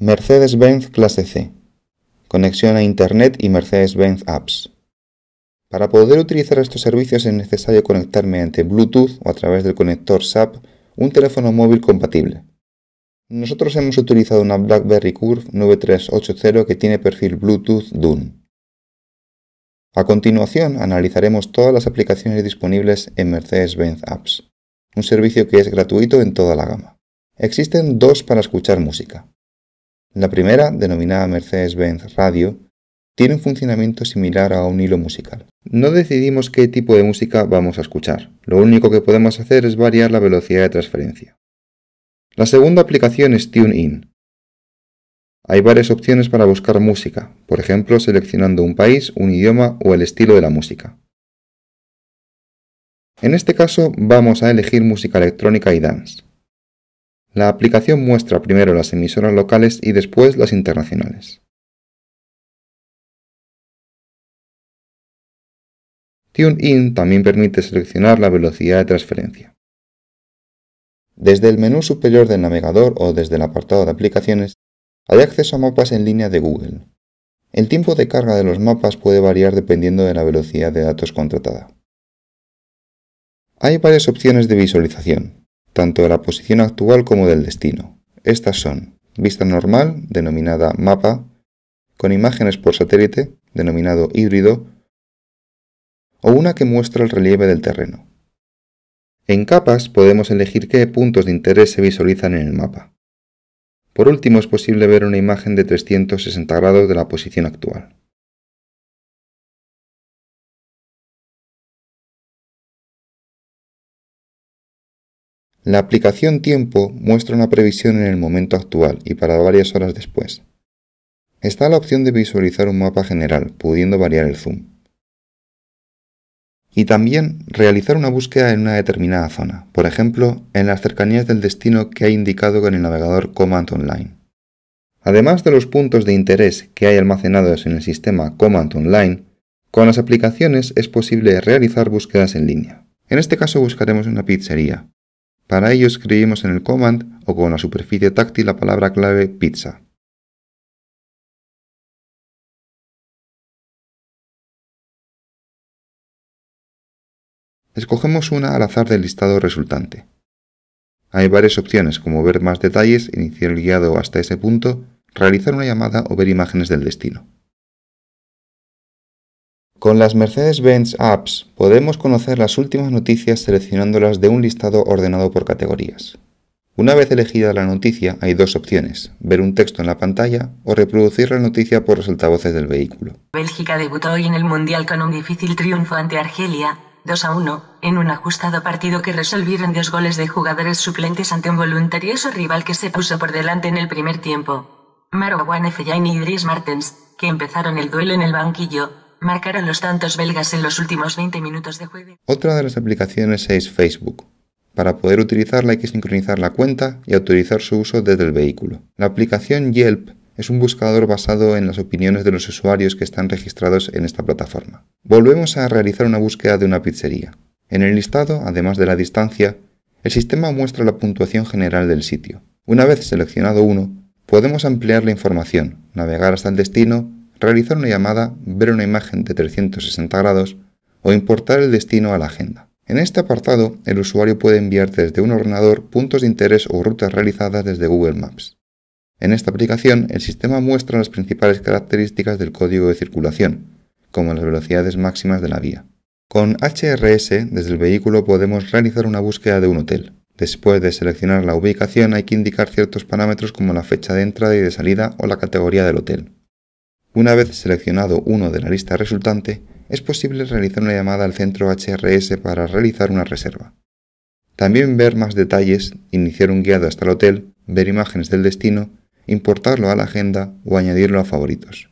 Mercedes-Benz Clase C. Conexión a Internet y Mercedes-Benz Apps. Para poder utilizar estos servicios es necesario conectar mediante Bluetooth o a través del conector SAP un teléfono móvil compatible. Nosotros hemos utilizado una BlackBerry Curve 9380 que tiene perfil Bluetooth DUN. A continuación analizaremos todas las aplicaciones disponibles en Mercedes-Benz Apps, un servicio que es gratuito en toda la gama. Existen dos para escuchar música, la primera, denominada Mercedes-Benz Radio, tiene un funcionamiento similar a un hilo musical. No decidimos qué tipo de música vamos a escuchar, lo único que podemos hacer es variar la velocidad de transferencia. La segunda aplicación es TuneIn. Hay varias opciones para buscar música, por ejemplo seleccionando un país, un idioma o el estilo de la música. En este caso vamos a elegir música electrónica y dance. La aplicación muestra primero las emisoras locales y después las internacionales. TuneIn también permite seleccionar la velocidad de transferencia. Desde el menú superior del navegador o desde el apartado de aplicaciones, hay acceso a mapas en línea de Google. El tiempo de carga de los mapas puede variar dependiendo de la velocidad de datos contratada. Hay varias opciones de visualización tanto de la posición actual como del destino. Estas son vista normal, denominada mapa, con imágenes por satélite, denominado híbrido, o una que muestra el relieve del terreno. En capas podemos elegir qué puntos de interés se visualizan en el mapa. Por último, es posible ver una imagen de 360 grados de la posición actual. La aplicación tiempo muestra una previsión en el momento actual y para varias horas después. Está la opción de visualizar un mapa general, pudiendo variar el zoom. Y también realizar una búsqueda en una determinada zona, por ejemplo, en las cercanías del destino que ha indicado con el navegador Command Online. Además de los puntos de interés que hay almacenados en el sistema Command Online, con las aplicaciones es posible realizar búsquedas en línea. En este caso buscaremos una pizzería, para ello escribimos en el command o con la superficie táctil la palabra clave pizza. Escogemos una al azar del listado resultante. Hay varias opciones como ver más detalles, iniciar el guiado hasta ese punto, realizar una llamada o ver imágenes del destino. Con las Mercedes-Benz Apps podemos conocer las últimas noticias seleccionándolas de un listado ordenado por categorías. Una vez elegida la noticia hay dos opciones, ver un texto en la pantalla o reproducir la noticia por los altavoces del vehículo. Bélgica debutó hoy en el Mundial con un difícil triunfo ante Argelia, 2 a 1, en un ajustado partido que resolvieron dos goles de jugadores suplentes ante un voluntarioso rival que se puso por delante en el primer tiempo. Marwan Fellaini y Dries Martens, que empezaron el duelo en el banquillo, marcaron los tantos belgas en los últimos 20 minutos de juego. Otra de las aplicaciones es Facebook. Para poder utilizarla hay que sincronizar la cuenta y autorizar su uso desde el vehículo. La aplicación Yelp es un buscador basado en las opiniones de los usuarios que están registrados en esta plataforma. Volvemos a realizar una búsqueda de una pizzería. En el listado, además de la distancia, el sistema muestra la puntuación general del sitio. Una vez seleccionado uno, podemos ampliar la información, navegar hasta el destino realizar una llamada, ver una imagen de 360 grados o importar el destino a la agenda. En este apartado, el usuario puede enviar desde un ordenador puntos de interés o rutas realizadas desde Google Maps. En esta aplicación, el sistema muestra las principales características del código de circulación, como las velocidades máximas de la vía. Con HRS, desde el vehículo podemos realizar una búsqueda de un hotel. Después de seleccionar la ubicación hay que indicar ciertos parámetros como la fecha de entrada y de salida o la categoría del hotel. Una vez seleccionado uno de la lista resultante, es posible realizar una llamada al centro HRS para realizar una reserva. También ver más detalles, iniciar un guiado hasta el hotel, ver imágenes del destino, importarlo a la agenda o añadirlo a favoritos.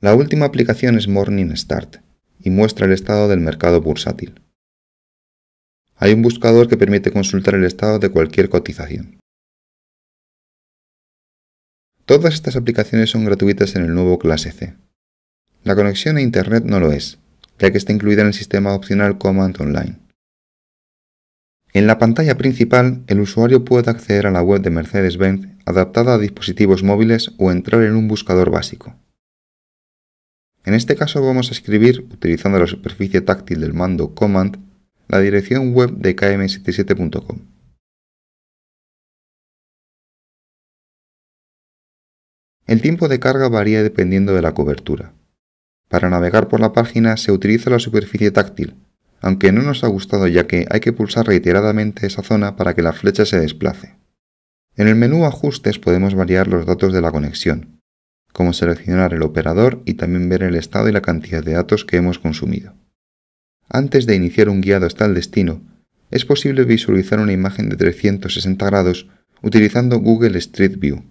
La última aplicación es Morning Start y muestra el estado del mercado bursátil. Hay un buscador que permite consultar el estado de cualquier cotización. Todas estas aplicaciones son gratuitas en el nuevo clase C. La conexión a Internet no lo es, ya que está incluida en el sistema opcional Command Online. En la pantalla principal, el usuario puede acceder a la web de Mercedes-Benz adaptada a dispositivos móviles o entrar en un buscador básico. En este caso vamos a escribir, utilizando la superficie táctil del mando Command, la dirección web de km77.com. El tiempo de carga varía dependiendo de la cobertura. Para navegar por la página se utiliza la superficie táctil, aunque no nos ha gustado ya que hay que pulsar reiteradamente esa zona para que la flecha se desplace. En el menú Ajustes podemos variar los datos de la conexión, como seleccionar el operador y también ver el estado y la cantidad de datos que hemos consumido. Antes de iniciar un guiado hasta el destino, es posible visualizar una imagen de 360 grados utilizando Google Street View.